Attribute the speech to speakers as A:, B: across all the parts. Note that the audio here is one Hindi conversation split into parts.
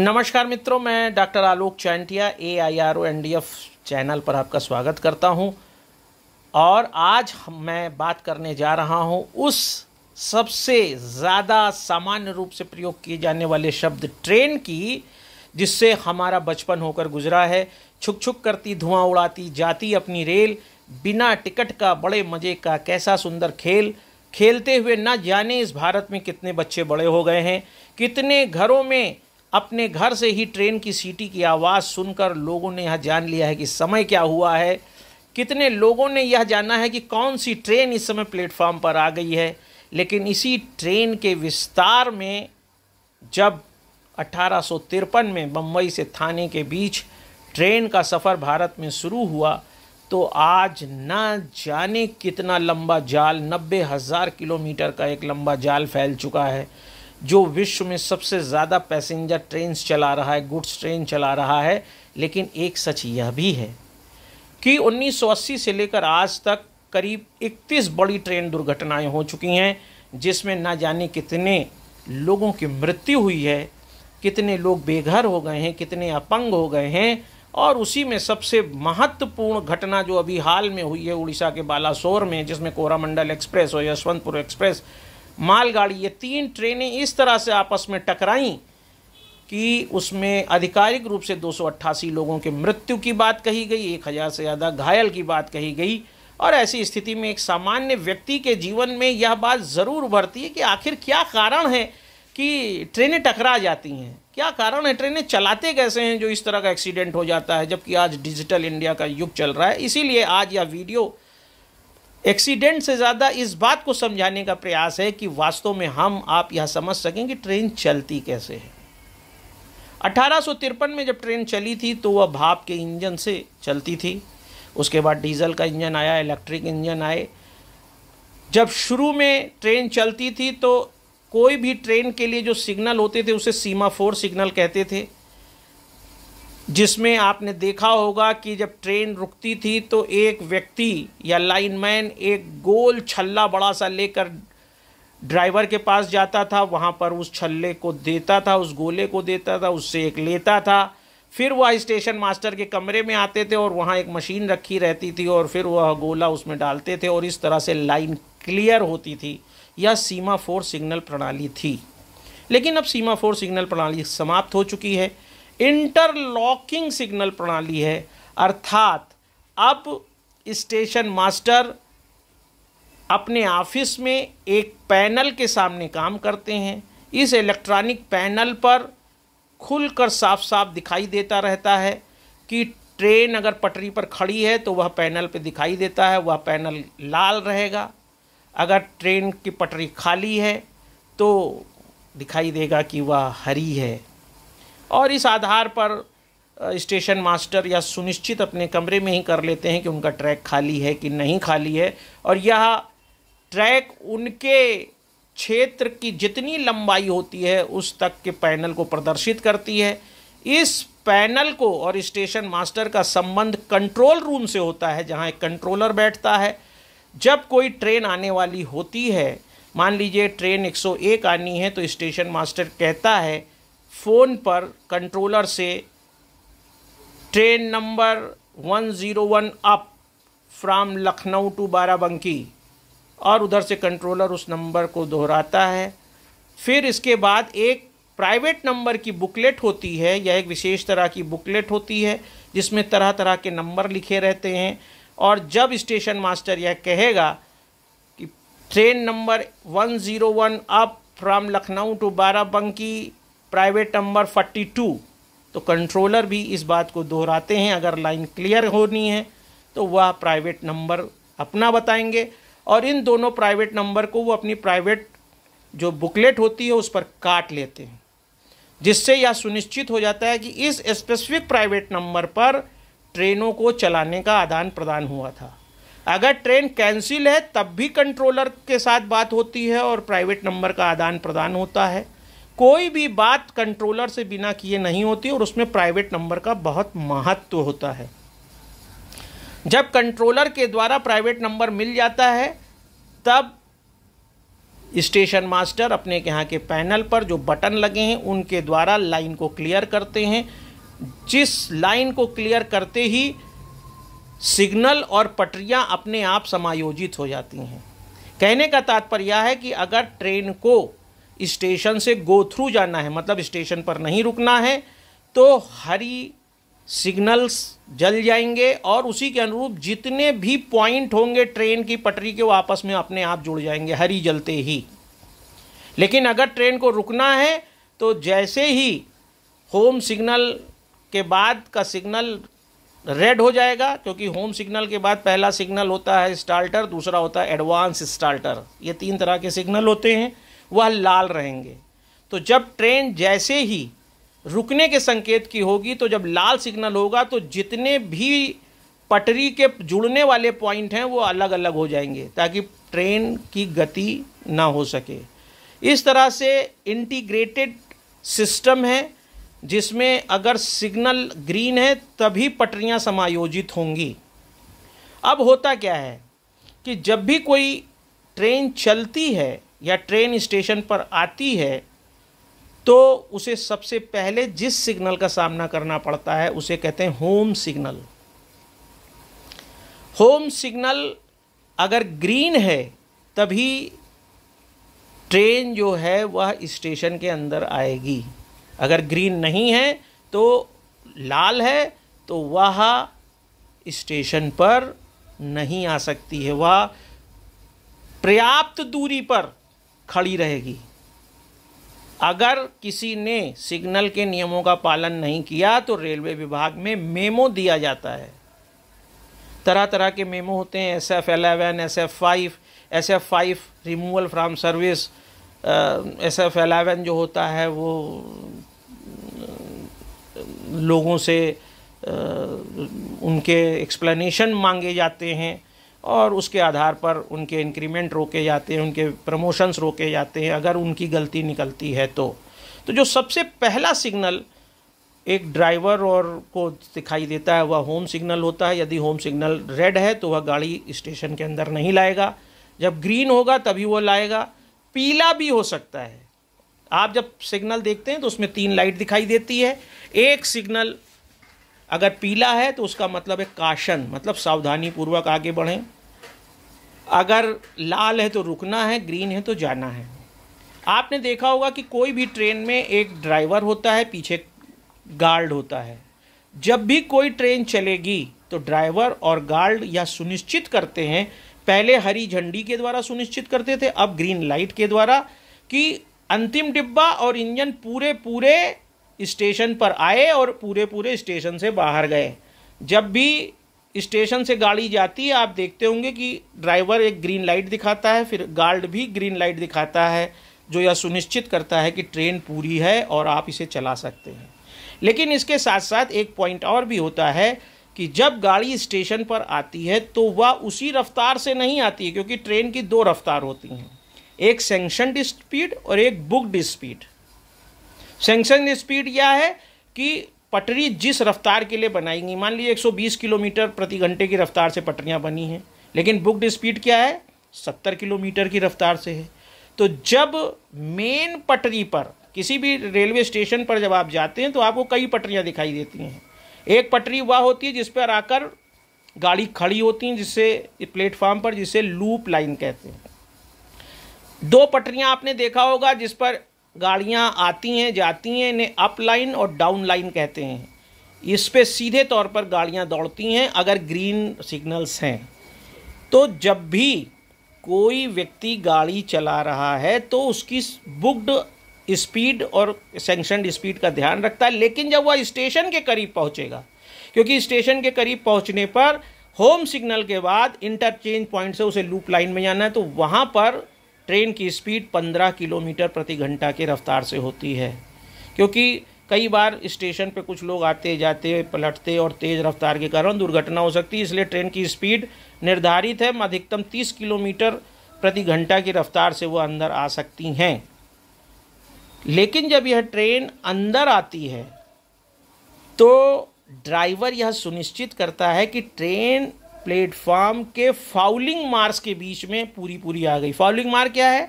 A: नमस्कार मित्रों मैं doctor Alok Chantia A I R O N D F channel पर आपका स्वागत करता हूं और आज मैं बात करने जा रहा हूं उस सबसे ज़्यादा सामान्य रूप से प्रयोग किए जाने वाले शब्द ट्रेन की जिससे हमारा बचपन होकर गुजरा है छुक छुक करती धुआं उड़ाती जाती अपनी रेल बिना टिकट का बड़े मज़े का कैसा सुंदर खेल खेलते हुए न जाने इस भारत में कितने बच्चे बड़े हो गए हैं कितने घरों में अपने घर से ही ट्रेन की सीटी की आवाज़ सुनकर लोगों ने यह जान लिया है कि समय क्या हुआ है कितने लोगों ने यह जाना है कि कौन सी ट्रेन इस समय प्लेटफॉर्म पर आ गई है लेकिन इसी ट्रेन के विस्तार में जब अठारह में बम्बई से थाने के बीच ट्रेन का सफ़र भारत में शुरू हुआ तो आज न जाने कितना लंबा जाल नब्बे हज़ार किलोमीटर का एक लंबा जाल फैल चुका है जो विश्व में सबसे ज़्यादा पैसेंजर ट्रेन चला रहा है गुड्स ट्रेन चला रहा है लेकिन एक सच यह भी है कि 1980 से लेकर आज तक करीब 31 बड़ी ट्रेन दुर्घटनाएं हो चुकी हैं जिसमें ना जाने कितने लोगों की मृत्यु हुई है कितने लोग बेघर हो गए हैं कितने अपंग हो गए हैं और उसी में सबसे महत्वपूर्ण घटना जो अभी हाल में हुई है उड़ीसा के बालासोर में जिसमें कोरामंडल एक्सप्रेस और यशवंतपुर एक्सप्रेस मालगाड़ी ये तीन ट्रेनें इस तरह से आपस में टकराई कि उसमें आधिकारिक रूप से दो लोगों के मृत्यु की बात कही गई एक हज़ार से ज़्यादा घायल की बात कही गई और ऐसी स्थिति में एक सामान्य व्यक्ति के जीवन में यह बात ज़रूर उभरती है कि आखिर क्या कारण है कि ट्रेनें टकरा जाती हैं क्या कारण है ट्रेनें चलाते कैसे हैं जो इस तरह का एक्सीडेंट हो जाता है जबकि आज डिजिटल इंडिया का युग चल रहा है इसीलिए आज यह वीडियो एक्सीडेंट से ज़्यादा इस बात को समझाने का प्रयास है कि वास्तव में हम आप यह समझ सकें कि ट्रेन चलती कैसे है अठारह में जब ट्रेन चली थी तो वह भाप के इंजन से चलती थी उसके बाद डीजल का इंजन आया इलेक्ट्रिक इंजन आए जब शुरू में ट्रेन चलती थी तो कोई भी ट्रेन के लिए जो सिग्नल होते थे उसे सीमा फोर सिग्नल कहते थे जिसमें आपने देखा होगा कि जब ट्रेन रुकती थी तो एक व्यक्ति या लाइनमैन एक गोल छल्ला बड़ा सा लेकर ड्राइवर के पास जाता था वहाँ पर उस छल्ले को देता था उस गोले को देता था उससे एक लेता था फिर वह स्टेशन मास्टर के कमरे में आते थे और वहाँ एक मशीन रखी रहती थी और फिर वह गोला उसमें डालते थे और इस तरह से लाइन क्लियर होती थी यह सीमा फोर सिग्नल प्रणाली थी लेकिन अब सीमा फोर सिग्नल प्रणाली समाप्त हो चुकी है इंटरलॉकिंग सिग्नल प्रणाली है अर्थात अब स्टेशन मास्टर अपने ऑफिस में एक पैनल के सामने काम करते हैं इस इलेक्ट्रॉनिक पैनल पर खुलकर साफ साफ दिखाई देता रहता है कि ट्रेन अगर पटरी पर खड़ी है तो वह पैनल पर दिखाई देता है वह पैनल लाल रहेगा अगर ट्रेन की पटरी खाली है तो दिखाई देगा कि वह हरी है और इस आधार पर स्टेशन मास्टर या सुनिश्चित अपने कमरे में ही कर लेते हैं कि उनका ट्रैक खाली है कि नहीं खाली है और यह ट्रैक उनके क्षेत्र की जितनी लंबाई होती है उस तक के पैनल को प्रदर्शित करती है इस पैनल को और स्टेशन मास्टर का संबंध कंट्रोल रूम से होता है जहाँ एक कंट्रोलर बैठता है जब कोई ट्रेन आने वाली होती है मान लीजिए ट्रेन 101 आनी है तो स्टेशन मास्टर कहता है फ़ोन पर कंट्रोलर से train number 101 up from Lucknow to Barabanki और उधर से कंट्रोलर उस नंबर को दोहराता है फिर इसके बाद एक प्राइवेट नंबर की बुकलेट होती है या एक विशेष तरह की बुकलेट होती है जिसमें तरह तरह के नंबर लिखे रहते हैं और जब स्टेशन मास्टर यह कहेगा कि train number 101 up from Lucknow to Barabanki private number 42 तो कंट्रोलर भी इस बात को दोहराते हैं अगर लाइन क्लियर होनी है तो वह प्राइवेट नंबर अपना बताएंगे और इन दोनों प्राइवेट नंबर को वो अपनी प्राइवेट जो बुकलेट होती है उस पर काट लेते हैं जिससे यह सुनिश्चित हो जाता है कि इस स्पेसिफिक प्राइवेट नंबर पर ट्रेनों को चलाने का आदान प्रदान हुआ था अगर ट्रेन कैंसिल है तब भी कंट्रोलर के साथ बात होती है और प्राइवेट नंबर का आदान प्रदान होता है कोई भी बात कंट्रोलर से बिना किए नहीं होती और उसमें प्राइवेट नंबर का बहुत महत्व होता है जब कंट्रोलर के द्वारा प्राइवेट नंबर मिल जाता है तब स्टेशन मास्टर अपने यहाँ के पैनल पर जो बटन लगे हैं उनके द्वारा लाइन को क्लियर करते हैं जिस लाइन को क्लियर करते ही सिग्नल और पटरियाँ अपने आप समायोजित हो जाती हैं कहने का तात्पर्य है कि अगर ट्रेन को स्टेशन से गो थ्रू जाना है मतलब स्टेशन पर नहीं रुकना है तो हरी सिग्नल्स जल जाएंगे और उसी के अनुरूप जितने भी पॉइंट होंगे ट्रेन की पटरी के वो आपस में अपने आप जुड़ जाएंगे हरी जलते ही लेकिन अगर ट्रेन को रुकना है तो जैसे ही होम सिग्नल के बाद का सिग्नल रेड हो जाएगा क्योंकि होम सिग्नल के बाद पहला सिग्नल होता है स्टार्टर दूसरा होता है एडवांस स्टार्टर ये तीन तरह के सिग्नल होते हैं वह लाल रहेंगे तो जब ट्रेन जैसे ही रुकने के संकेत की होगी तो जब लाल सिग्नल होगा तो जितने भी पटरी के जुड़ने वाले पॉइंट हैं वो अलग अलग हो जाएंगे ताकि ट्रेन की गति ना हो सके इस तरह से इंटीग्रेटेड सिस्टम है जिसमें अगर सिग्नल ग्रीन है तभी पटरियां समायोजित होंगी अब होता क्या है कि जब भी कोई ट्रेन चलती है या ट्रेन स्टेशन पर आती है तो उसे सबसे पहले जिस सिग्नल का सामना करना पड़ता है उसे कहते हैं होम सिग्नल होम सिग्नल अगर ग्रीन है तभी ट्रेन जो है वह स्टेशन के अंदर आएगी अगर ग्रीन नहीं है तो लाल है तो वह स्टेशन पर नहीं आ सकती है वह पर्याप्त दूरी पर खड़ी रहेगी अगर किसी ने सिग्नल के नियमों का पालन नहीं किया तो रेलवे विभाग में मेमो दिया जाता है तरह तरह के मेमो होते हैं S F eleven S F five S F five removal from service S F eleven जो होता है वो लोगों से आ, उनके एक्सप्लेनेशन मांगे जाते हैं और उसके आधार पर उनके इंक्रीमेंट रोके जाते हैं उनके प्रमोशंस रोके जाते हैं अगर उनकी गलती निकलती है तो तो जो सबसे पहला सिग्नल एक ड्राइवर और को दिखाई देता है वह होम सिग्नल होता है यदि होम सिग्नल रेड है तो वह गाड़ी स्टेशन के अंदर नहीं लाएगा जब ग्रीन होगा तभी वह लाएगा पीला भी हो सकता है आप जब सिग्नल देखते हैं तो उसमें तीन लाइट दिखाई देती है एक सिग्नल अगर पीला है तो उसका मतलब है काशन मतलब सावधानी पूर्वक आगे बढ़ें अगर लाल है तो रुकना है ग्रीन है तो जाना है आपने देखा होगा कि कोई भी ट्रेन में एक ड्राइवर होता है पीछे गार्ड होता है जब भी कोई ट्रेन चलेगी तो ड्राइवर और गार्ड यह सुनिश्चित करते हैं पहले हरी झंडी के द्वारा सुनिश्चित करते थे अब ग्रीन लाइट के द्वारा कि अंतिम डिब्बा और इंजन पूरे पूरे स्टेशन पर आए और पूरे पूरे स्टेशन से बाहर गए जब भी स्टेशन से गाड़ी जाती है आप देखते होंगे कि ड्राइवर एक ग्रीन लाइट दिखाता है फिर गार्ड भी ग्रीन लाइट दिखाता है जो यह सुनिश्चित करता है कि ट्रेन पूरी है और आप इसे चला सकते हैं लेकिन इसके साथ साथ एक पॉइंट और भी होता है कि जब गाड़ी स्टेशन पर आती है तो वह उसी रफ्तार से नहीं आती है क्योंकि ट्रेन की दो रफ्तार होती हैं एक सेंक्शनड स्पीड और एक बुकड स्पीड सेंक्शन स्पीड क्या है कि पटरी जिस रफ्तार के लिए बनाई गई मान लीजिए 120 किलोमीटर प्रति घंटे की रफ्तार से पटरियां बनी हैं लेकिन बुकड स्पीड क्या है 70 किलोमीटर की रफ्तार से है तो जब मेन पटरी पर किसी भी रेलवे स्टेशन पर जब आप जाते हैं तो आपको कई पटरियां दिखाई देती हैं एक पटरी वह होती है जिस पर आकर गाड़ी खड़ी होती हैं जिससे प्लेटफार्म पर जिसे लूप लाइन कहते हैं दो पटरियां आपने देखा होगा जिस पर गाड़ियाँ आती हैं जाती हैं इन्हें अप लाइन और डाउन लाइन कहते हैं इस पर सीधे तौर पर गाड़ियाँ दौड़ती हैं अगर ग्रीन सिग्नल्स हैं तो जब भी कोई व्यक्ति गाड़ी चला रहा है तो उसकी बुक्ड स्पीड और सेंक्शन स्पीड का ध्यान रखता है लेकिन जब वह स्टेशन के करीब पहुँचेगा क्योंकि स्टेशन के करीब पहुँचने पर होम सिग्नल के बाद इंटरचेंज पॉइंट से उसे लूप लाइन में जाना है तो वहाँ पर ट्रेन की स्पीड 15 किलोमीटर प्रति घंटा की रफ्तार से होती है क्योंकि कई बार स्टेशन पे कुछ लोग आते जाते पलटते और तेज़ रफ्तार के कारण दुर्घटना हो सकती है इसलिए ट्रेन की स्पीड निर्धारित है अधिकतम 30 किलोमीटर प्रति घंटा की रफ्तार से वह अंदर आ सकती हैं लेकिन जब यह ट्रेन अंदर आती है तो ड्राइवर यह सुनिश्चित करता है कि ट्रेन प्लेटफॉर्म के फाउलिंग मार्क्स के बीच में पूरी पूरी आ गई फाउलिंग मार्क क्या है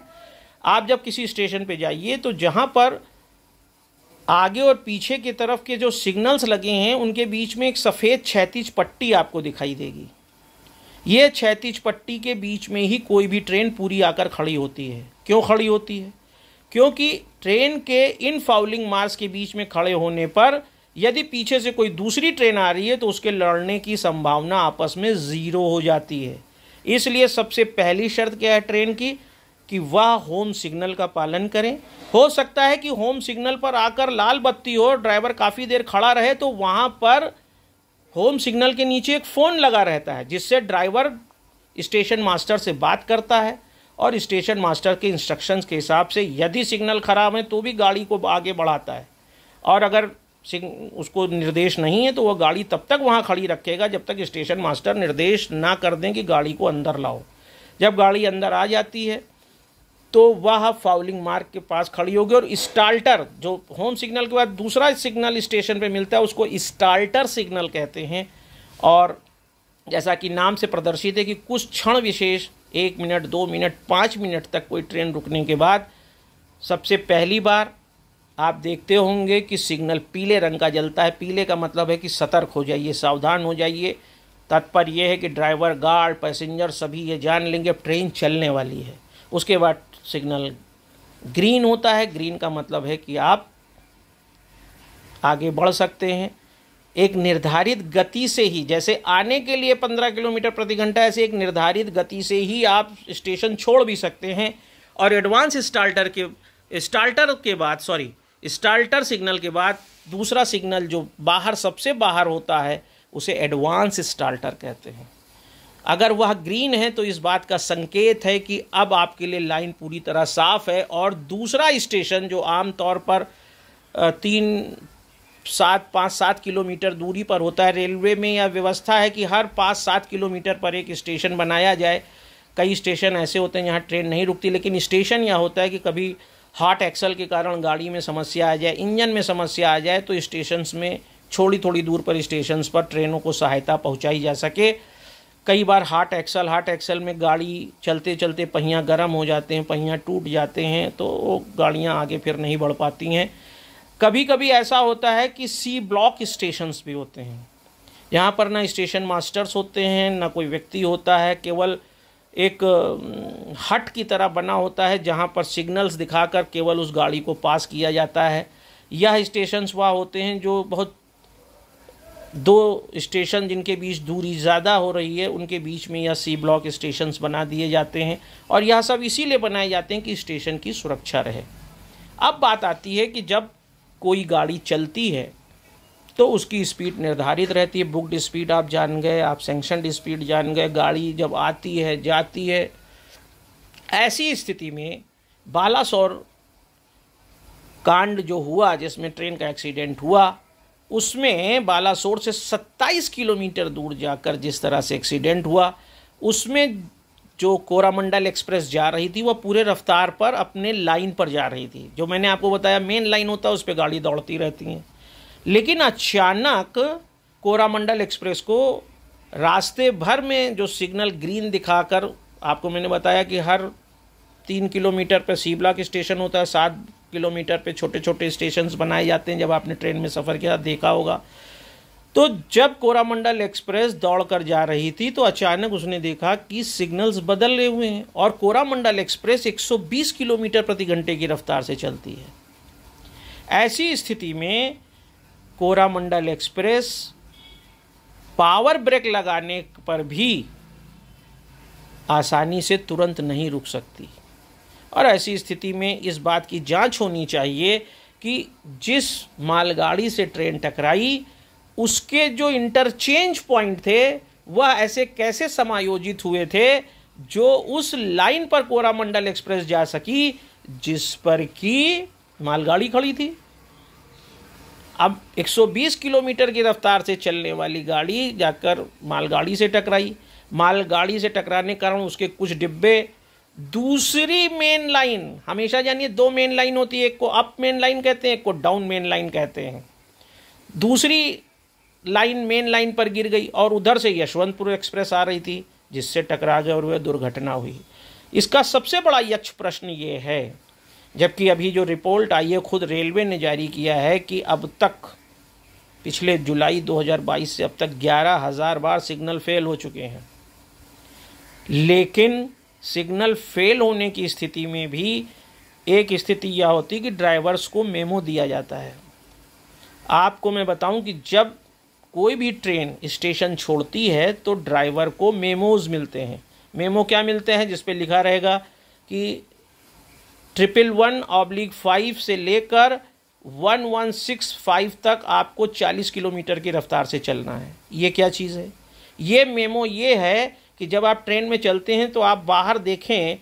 A: आप जब किसी स्टेशन पे जाइए तो जहाँ पर आगे और पीछे की तरफ के जो सिग्नल्स लगे हैं उनके बीच में एक सफ़ेद छैतीज पट्टी आपको दिखाई देगी ये छैतीज पट्टी के बीच में ही कोई भी ट्रेन पूरी आकर खड़ी होती है क्यों खड़ी होती है क्योंकि ट्रेन के इन फाउलिंग मार्क्स के बीच में खड़े होने पर यदि पीछे से कोई दूसरी ट्रेन आ रही है तो उसके लड़ने की संभावना आपस में ज़ीरो हो जाती है इसलिए सबसे पहली शर्त क्या है ट्रेन की कि वह होम सिग्नल का पालन करें हो सकता है कि होम सिग्नल पर आकर लाल बत्ती हो ड्राइवर काफ़ी देर खड़ा रहे तो वहाँ पर होम सिग्नल के नीचे एक फ़ोन लगा रहता है जिससे ड्राइवर स्टेशन मास्टर से बात करता है और स्टेशन मास्टर के इंस्ट्रक्शंस के हिसाब से यदि सिग्नल ख़राब है तो भी गाड़ी को आगे बढ़ाता है और अगर उसको निर्देश नहीं है तो वह गाड़ी तब तक वहाँ खड़ी रखेगा जब तक स्टेशन मास्टर निर्देश ना कर दें कि गाड़ी को अंदर लाओ जब गाड़ी अंदर आ जाती है तो वह फाउलिंग मार्क के पास खड़ी होगी और स्टार्टर जो होम सिग्नल के बाद दूसरा सिग्नल स्टेशन पे मिलता है उसको स्टार्टर सिग्नल कहते हैं और जैसा कि नाम से प्रदर्शित है कि कुछ क्षण विशेष एक मिनट दो मिनट पाँच मिनट तक कोई ट्रेन रुकने के बाद सबसे पहली बार आप देखते होंगे कि सिग्नल पीले रंग का जलता है पीले का मतलब है कि सतर्क हो जाइए सावधान हो जाइए तत्पर यह है कि ड्राइवर गार्ड पैसेंजर सभी ये जान लेंगे अब ट्रेन चलने वाली है उसके बाद सिग्नल ग्रीन होता है ग्रीन का मतलब है कि आप आगे बढ़ सकते हैं एक निर्धारित गति से ही जैसे आने के लिए पंद्रह किलोमीटर प्रति घंटा ऐसे एक निर्धारित गति से ही आप स्टेशन छोड़ भी सकते हैं और एडवांस स्टार्टर के स्टार्टर के बाद सॉरी स्टार्टर सिग्नल के बाद दूसरा सिग्नल जो बाहर सबसे बाहर होता है उसे एडवांस स्टार्टर कहते हैं अगर वह ग्रीन है तो इस बात का संकेत है कि अब आपके लिए लाइन पूरी तरह साफ है और दूसरा स्टेशन जो आम तौर पर तीन सात पाँच सात किलोमीटर दूरी पर होता है रेलवे में यह व्यवस्था है कि हर पाँच सात किलोमीटर पर एक स्टेशन बनाया जाए कई स्टेशन ऐसे होते हैं जहाँ ट्रेन नहीं रुकती लेकिन स्टेशन यह होता है कि कभी हार्ट एक्सल के कारण गाड़ी में समस्या आ जाए इंजन में समस्या आ जाए तो स्टेशन में छोड़ी थोड़ी दूर पर स्टेशन पर ट्रेनों को सहायता पहुँचाई जा सके कई बार हार्ट एक्सल हार्ट एक्सल में गाड़ी चलते चलते पहिया गर्म हो जाते हैं पहिया टूट जाते हैं तो गाड़ियाँ आगे फिर नहीं बढ़ पाती हैं कभी कभी ऐसा होता है कि सी ब्लॉक स्टेशंस भी होते हैं यहाँ पर ना स्टेशन मास्टर्स होते हैं ना कोई व्यक्ति होता है केवल एक हट की तरह बना होता है जहाँ पर सिग्नल्स दिखाकर केवल उस गाड़ी को पास किया जाता है यह स्टेशन्स वह होते हैं जो बहुत दो स्टेशन जिनके बीच दूरी ज़्यादा हो रही है उनके बीच में यह सी ब्लॉक स्टेशन बना दिए जाते हैं और यह सब इसीलिए बनाए जाते हैं कि स्टेशन की सुरक्षा रहे अब बात आती है कि जब कोई गाड़ी चलती है तो उसकी स्पीड निर्धारित रहती है बुकड स्पीड आप जान गए आप सेंक्शनड स्पीड जान गए गाड़ी जब आती है जाती है ऐसी स्थिति में बालासोर कांड जो हुआ जिसमें ट्रेन का एक्सीडेंट हुआ उसमें बालासोर से 27 किलोमीटर दूर जाकर जिस तरह से एक्सीडेंट हुआ उसमें जो कोरामंडल एक्सप्रेस जा रही थी वह पूरे रफ्तार पर अपने लाइन पर जा रही थी जो मैंने आपको बताया मेन लाइन होता है उस पर गाड़ी दौड़ती रहती हैं लेकिन अचानक कोरामंडल एक्सप्रेस को रास्ते भर में जो सिग्नल ग्रीन दिखाकर आपको मैंने बताया कि हर तीन किलोमीटर पर सीबला के स्टेशन होता है सात किलोमीटर पे छोटे छोटे स्टेशन बनाए जाते हैं जब आपने ट्रेन में सफ़र किया देखा होगा तो जब कोरामंडल एक्सप्रेस दौड़ कर जा रही थी तो अचानक उसने देखा कि सिग्नल्स बदल रहे हुए हैं और कोरामंडल एक्सप्रेस 120 किलोमीटर प्रति घंटे की रफ्तार से चलती है ऐसी स्थिति में कोरामंडल एक्सप्रेस पावर ब्रेक लगाने पर भी आसानी से तुरंत नहीं रुक सकती और ऐसी स्थिति में इस बात की जांच होनी चाहिए कि जिस मालगाड़ी से ट्रेन टकराई उसके जो इंटरचेंज पॉइंट थे वह ऐसे कैसे समायोजित हुए थे जो उस लाइन पर कोरामंडल एक्सप्रेस जा सकी जिस पर कि मालगाड़ी खड़ी थी अब 120 किलोमीटर की रफ्तार से चलने वाली गाड़ी जाकर मालगाड़ी से टकराई मालगाड़ी से टकराने के कारण उसके कुछ डिब्बे दूसरी मेन लाइन हमेशा जानिए दो मेन लाइन होती है एक को अप मेन लाइन कहते हैं एक को डाउन मेन लाइन कहते हैं दूसरी लाइन मेन लाइन पर गिर गई और उधर से यशवंतपुर एक्सप्रेस आ रही थी जिससे टकरा गए और वह दुर्घटना हुई इसका सबसे बड़ा यक्ष प्रश्न ये है जबकि अभी जो रिपोर्ट आई है खुद रेलवे ने जारी किया है कि अब तक पिछले जुलाई 2022 से अब तक ग्यारह हज़ार बार सिग्नल फेल हो चुके हैं लेकिन सिग्नल फेल होने की स्थिति में भी एक स्थिति यह होती कि ड्राइवर्स को मेमो दिया जाता है आपको मैं बताऊं कि जब कोई भी ट्रेन स्टेशन छोड़ती है तो ड्राइवर को मेमोज मिलते हैं मेमो क्या मिलते हैं जिस पे लिखा रहेगा कि ट्रिपल वन ऑब्लिक फाइव से लेकर वन वन सिक्स फाइव तक आपको चालीस किलोमीटर की रफ्तार से चलना है ये क्या चीज़ है ये मेमो ये है कि जब आप ट्रेन में चलते हैं तो आप बाहर देखें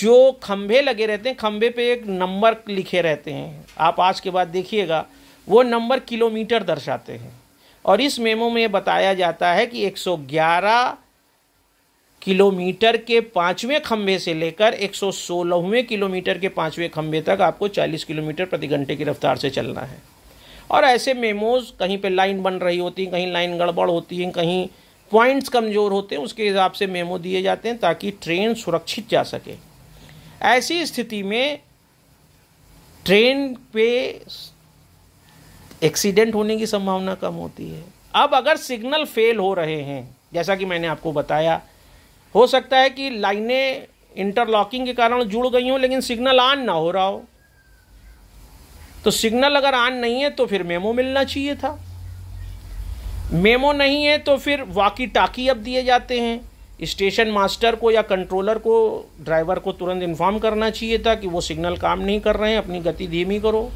A: जो खंभे लगे रहते हैं खंभे पे एक नंबर लिखे रहते हैं आप आज के बाद देखिएगा वो नंबर किलोमीटर दर्शाते हैं और इस मेमो में बताया जाता है कि 111 किलोमीटर के पाँचवें खंभे से लेकर एक किलोमीटर के पाँचवें खंभे तक आपको 40 किलोमीटर प्रति घंटे की रफ्तार से चलना है और ऐसे मेमोज कहीं पे लाइन बन रही होती है कहीं लाइन गड़बड़ होती है कहीं पॉइंट्स कमज़ोर होते हैं उसके हिसाब से मेमो दिए जाते हैं ताकि ट्रेन सुरक्षित जा सके ऐसी स्थिति में ट्रेन पे एक्सीडेंट होने की संभावना कम होती है अब अगर सिग्नल फेल हो रहे हैं जैसा कि मैंने आपको बताया हो सकता है कि लाइनें इंटरलॉकिंग के कारण जुड़ गई हों लेकिन सिग्नल ऑन ना हो रहा हो तो सिग्नल अगर ऑन नहीं है तो फिर मेमो मिलना चाहिए था मेमो नहीं है तो फिर वाकी टाकी अब दिए जाते हैं स्टेशन मास्टर को या कंट्रोलर को ड्राइवर को तुरंत इन्फॉर्म करना चाहिए था कि वो सिग्नल काम नहीं कर रहे हैं अपनी गति धीमी करो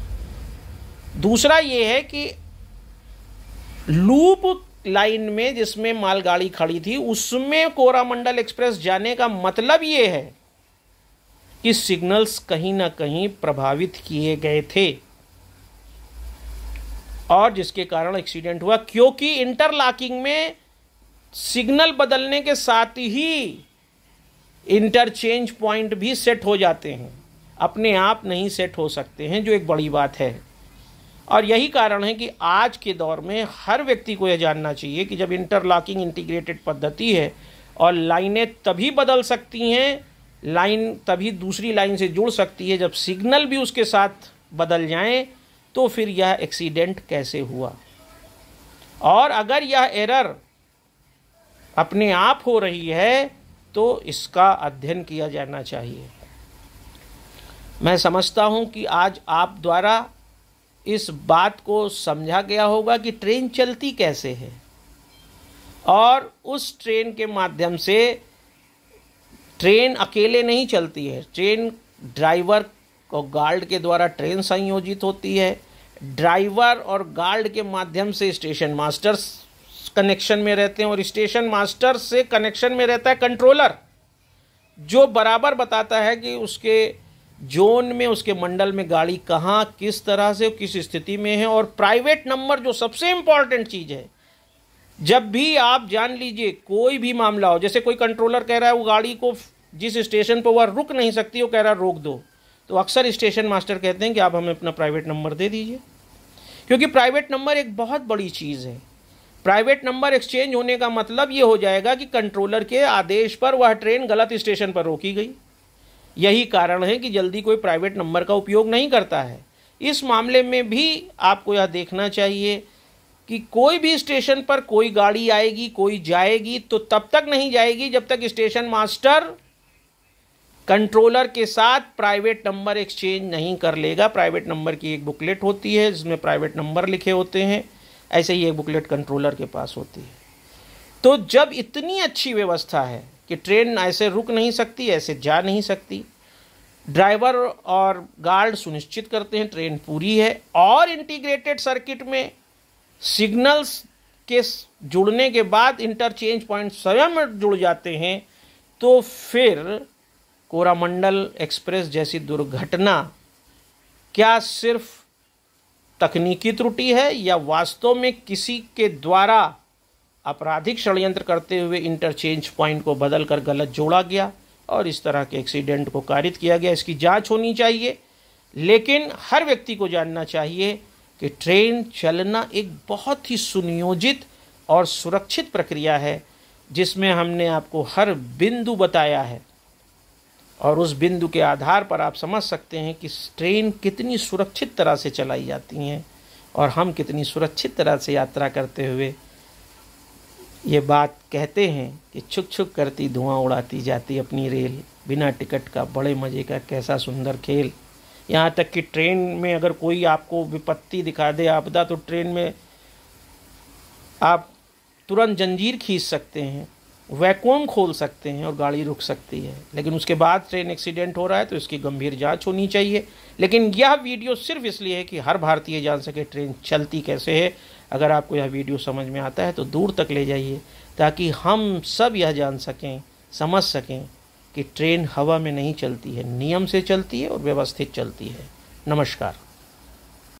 A: दूसरा ये है कि लूप लाइन में जिसमें मालगाड़ी खड़ी थी उसमें कोरामंडल एक्सप्रेस जाने का मतलब ये है कि सिग्नल्स कहीं ना कहीं प्रभावित किए गए थे और जिसके कारण एक्सीडेंट हुआ क्योंकि इंटरलॉकिंग में सिग्नल बदलने के साथ ही इंटरचेंज पॉइंट भी सेट हो जाते हैं अपने आप नहीं सेट हो सकते हैं जो एक बड़ी बात है और यही कारण है कि आज के दौर में हर व्यक्ति को यह जानना चाहिए कि जब इंटरलॉकिंग इंटीग्रेटेड पद्धति है और लाइनें तभी बदल सकती हैं लाइन तभी दूसरी लाइन से जुड़ सकती है जब सिग्नल भी उसके साथ बदल जाएं तो फिर यह एक्सीडेंट कैसे हुआ और अगर यह एरर अपने आप हो रही है तो इसका अध्ययन किया जाना चाहिए मैं समझता हूं कि आज आप द्वारा इस बात को समझा गया होगा कि ट्रेन चलती कैसे है और उस ट्रेन के माध्यम से ट्रेन अकेले नहीं चलती है ट्रेन ड्राइवर और गार्ड के द्वारा ट्रेन संयोजित होती है ड्राइवर और गार्ड के माध्यम से स्टेशन मास्टर्स कनेक्शन में रहते हैं और स्टेशन मास्टर से कनेक्शन में रहता है कंट्रोलर जो बराबर बताता है कि उसके जोन में उसके मंडल में गाड़ी कहाँ किस तरह से किस स्थिति में है और प्राइवेट नंबर जो सबसे इम्पॉर्टेंट चीज़ है जब भी आप जान लीजिए कोई भी मामला हो जैसे कोई कंट्रोलर कह रहा है वो गाड़ी को जिस स्टेशन पर वह रुक नहीं सकती वो कह रहा है रोक दो तो अक्सर स्टेशन मास्टर कहते हैं कि आप हमें अपना प्राइवेट नंबर दे दीजिए क्योंकि प्राइवेट नंबर एक बहुत बड़ी चीज़ है प्राइवेट नंबर एक्सचेंज होने का मतलब ये हो जाएगा कि कंट्रोलर के आदेश पर वह ट्रेन गलत स्टेशन पर रोकी गई यही कारण है कि जल्दी कोई प्राइवेट नंबर का उपयोग नहीं करता है इस मामले में भी आपको यह देखना चाहिए कि कोई भी स्टेशन पर कोई गाड़ी आएगी कोई जाएगी तो तब तक नहीं जाएगी जब तक स्टेशन मास्टर कंट्रोलर के साथ प्राइवेट नंबर एक्सचेंज नहीं कर लेगा प्राइवेट नंबर की एक बुकलेट होती है जिसमें प्राइवेट नंबर लिखे होते हैं ऐसे ही एक बुकलेट कंट्रोलर के पास होती है तो जब इतनी अच्छी व्यवस्था है कि ट्रेन ऐसे रुक नहीं सकती ऐसे जा नहीं सकती ड्राइवर और गार्ड सुनिश्चित करते हैं ट्रेन पूरी है और इंटीग्रेटेड सर्किट में सिग्नल्स के जुड़ने के बाद इंटरचेंज पॉइंट स्वयं जुड़ जाते हैं तो फिर कोरामंडल एक्सप्रेस जैसी दुर्घटना क्या सिर्फ तकनीकी त्रुटि है या वास्तव में किसी के द्वारा आपराधिक षडयंत्र करते हुए इंटरचेंज पॉइंट को बदलकर गलत जोड़ा गया और इस तरह के एक्सीडेंट को कारित किया गया इसकी जांच होनी चाहिए लेकिन हर व्यक्ति को जानना चाहिए कि ट्रेन चलना एक बहुत ही सुनियोजित और सुरक्षित प्रक्रिया है जिसमें हमने आपको हर बिंदु बताया है और उस बिंदु के आधार पर आप समझ सकते हैं कि ट्रेन कितनी सुरक्षित तरह से चलाई जाती हैं और हम कितनी सुरक्षित तरह से यात्रा करते हुए ये बात कहते हैं कि छुक छुक करती धुआं उड़ाती जाती अपनी रेल बिना टिकट का बड़े मज़े का कैसा सुंदर खेल यहाँ तक कि ट्रेन में अगर कोई आपको विपत्ति दिखा दे आपदा तो ट्रेन में आप तुरंत जंजीर खींच सकते हैं वैक्यूम खोल सकते हैं और गाड़ी रुक सकती है लेकिन उसके बाद ट्रेन एक्सीडेंट हो रहा है तो इसकी गंभीर जांच होनी चाहिए लेकिन यह वीडियो सिर्फ इसलिए है कि हर भारतीय जान सके ट्रेन चलती कैसे है अगर आपको यह वीडियो समझ में आता है तो दूर तक ले जाइए ताकि हम सब यह जान सकें समझ सकें कि ट्रेन हवा में नहीं चलती है नियम से चलती है और व्यवस्थित चलती है नमस्कार